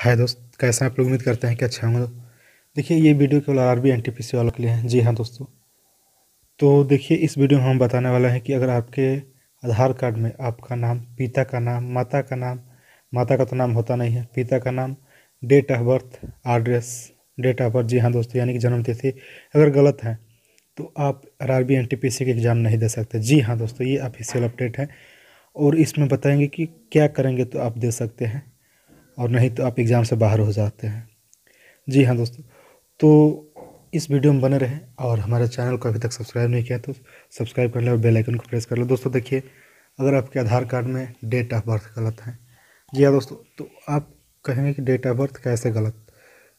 हाय दोस्त कैसे आप लोग उम्मीद करते हैं कि अच्छा होंगे देखिए ये वीडियो केवल R B N T P C वालों के लिए हैं जी हाँ दोस्तों तो देखिए इस वीडियो में हम बताने वाला है कि अगर आपके आधार कार्ड में आपका नाम पिता का नाम माता का नाम माता का तो नाम होता नहीं है पिता का नाम date of birth address date of birth जी हाँ दोस्तों यानी कि जन्म तिथि अगर गलत है तो आप R R B N T P C के एग्ज़ाम नहीं दे सकते जी हाँ दोस्तों ये ऑफिशियल अपडेट है और इसमें बताएंगे कि क्या करेंगे तो आप दे सकते हैं और नहीं तो आप एग्ज़ाम से बाहर हो जाते हैं जी हाँ दोस्तों तो इस वीडियो में बने रहें और हमारे चैनल को अभी तक सब्सक्राइब नहीं किया तो सब्सक्राइब कर लें और बेल आइकन को प्रेस कर लें दोस्तों देखिए अगर आपके आधार कार्ड में डेट ऑफ बर्थ गलत है जी हाँ दोस्तों तो आप कहेंगे कि डेट ऑफ बर्थ कैसे गलत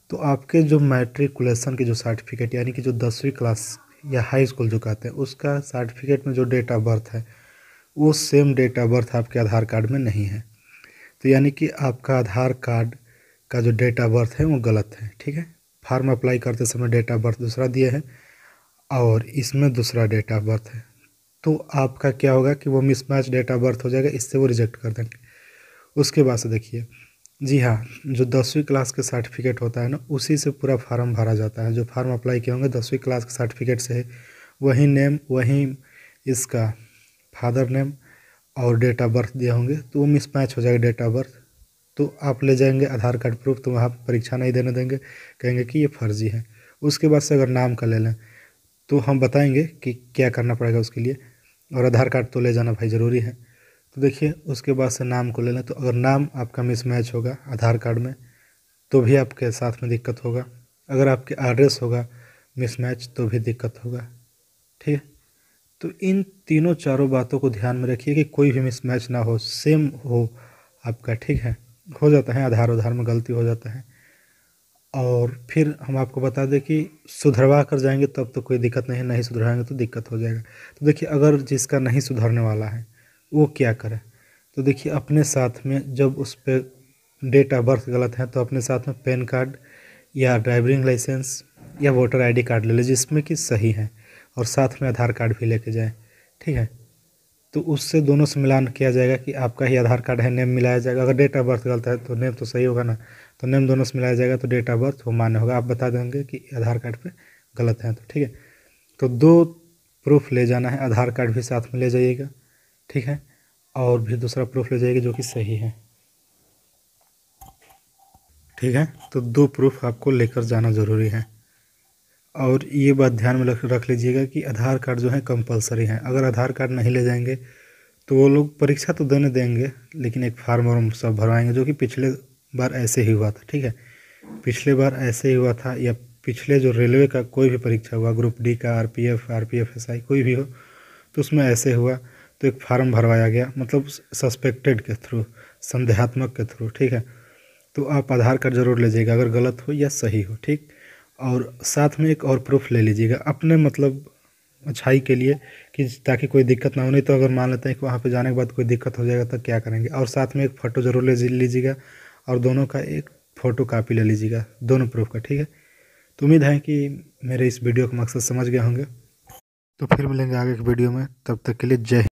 तो आपके जो मैट्रिकुलेशन के जो सर्टिफिकेट यानी कि जो दसवीं क्लास या हाई स्कूल जो कहते हैं उसका सर्टिफिकेट में जो डेट ऑफ बर्थ है वो सेम डेट ऑफ बर्थ आपके आधार कार्ड में नहीं है तो यानी कि आपका आधार कार्ड का जो डेट ऑफ बर्थ है वो गलत है ठीक है फार्म अप्लाई करते समय डेट ऑफ बर्थ दूसरा दिया है और इसमें दूसरा डेट ऑफ बर्थ है तो आपका क्या होगा कि वो मिसमैच डेट ऑफ बर्थ हो जाएगा इससे वो रिजेक्ट कर देंगे उसके बाद से देखिए जी हाँ जो दसवीं क्लास के सर्टिफिकेट होता है ना उसी से पूरा फार्म भरा जाता है जो फार्म अप्लाई किए होंगे दसवीं क्लास के सर्टिफिकेट से है वही नेम वही इसका फादर नेम और डेट ऑफ बर्थ दिए होंगे तो वो मिसमैच हो जाएगा डेट ऑफ बर्थ तो आप ले जाएंगे आधार कार्ड प्रूफ तो वहाँ परीक्षा नहीं देने देंगे कहेंगे कि ये फर्जी है उसके बाद से अगर नाम का ले लें तो हम बताएंगे कि क्या करना पड़ेगा उसके लिए और आधार कार्ड तो ले जाना भाई ज़रूरी है तो देखिए उसके बाद से नाम को ले लें तो अगर नाम आपका मिसमैच होगा आधार कार्ड में तो भी आपके साथ में दिक्कत होगा अगर आपके एड्रेस होगा मिसमैच तो भी दिक्कत होगा ठीक है तो इन तीनों चारों बातों को ध्यान में रखिए कि कोई भी मिसमैच ना हो सेम हो आपका ठीक है हो जाता है आधार उधार में गलती हो जाता है और फिर हम आपको बता दें कि सुधरवा कर जाएंगे तब तो कोई दिक्कत नहीं नहीं सुधराएंगे तो दिक्कत हो जाएगा तो देखिए अगर जिसका नहीं सुधरने वाला है वो क्या करे तो देखिए अपने साथ में जब उस पर डेट ऑफ बर्थ गलत है तो अपने साथ में पैन कार्ड या ड्राइविंग लाइसेंस या वोटर आईडी कार्ड ले लीजिए जिसमें कि सही है और साथ में आधार कार्ड भी लेके जाएं ठीक है तो उससे दोनों से मिलान किया जाएगा कि आपका ही आधार कार्ड है नेम मिलाया जाएगा अगर डेट ऑफ बर्थ गलत है तो नेम तो सही होगा ना तो नेम दोनों से मिलाया जाएगा तो डेट ऑफ बर्थ वो मान्य होगा आप बता देंगे कि आधार कार्ड पर गलत है तो ठीक है तो दो प्रूफ ले जाना है आधार कार्ड भी साथ में ले जाइएगा ठीक है और भी दूसरा प्रूफ ले जाइएगा जो कि सही है ठीक है तो दो प्रूफ आपको लेकर जाना ज़रूरी है और ये बात ध्यान में रख रख लीजिएगा कि आधार कार्ड जो है कंपलसरी है अगर आधार कार्ड नहीं ले जाएंगे तो वो लोग परीक्षा तो देने देंगे लेकिन एक फार्म वार्म सब भरवाएंगे जो कि पिछले बार ऐसे ही हुआ था ठीक है पिछले बार ऐसे ही हुआ था या पिछले जो रेलवे का कोई भी परीक्षा हुआ ग्रुप डी का R P F R P F S I कोई भी हो तो उसमें ऐसे हुआ तो एक फार्म भरवाया गया मतलब सस्पेक्टेड के थ्रू संदेहात्मक के थ्रू ठीक है तो आप आधार कार्ड ज़रूर लीजिएगा अगर गलत हो या सही हो ठीक और साथ में एक और प्रूफ ले लीजिएगा अपने मतलब अच्छाई के लिए कि ताकि कोई दिक्कत ना हो नहीं तो अगर मान लेते हैं कि वहाँ पे जाने के बाद कोई दिक्कत हो जाएगा तो क्या करेंगे और साथ में एक फ़ोटो ज़रूर ले लीजिएगा और दोनों का एक फ़ोटो कापी ले लीजिएगा दोनों प्रूफ का ठीक है तो उम्मीद है कि मेरे इस वीडियो का मकसद समझ गए होंगे तो फिर मिलेंगे आगे के वीडियो में तब तक के लिए जय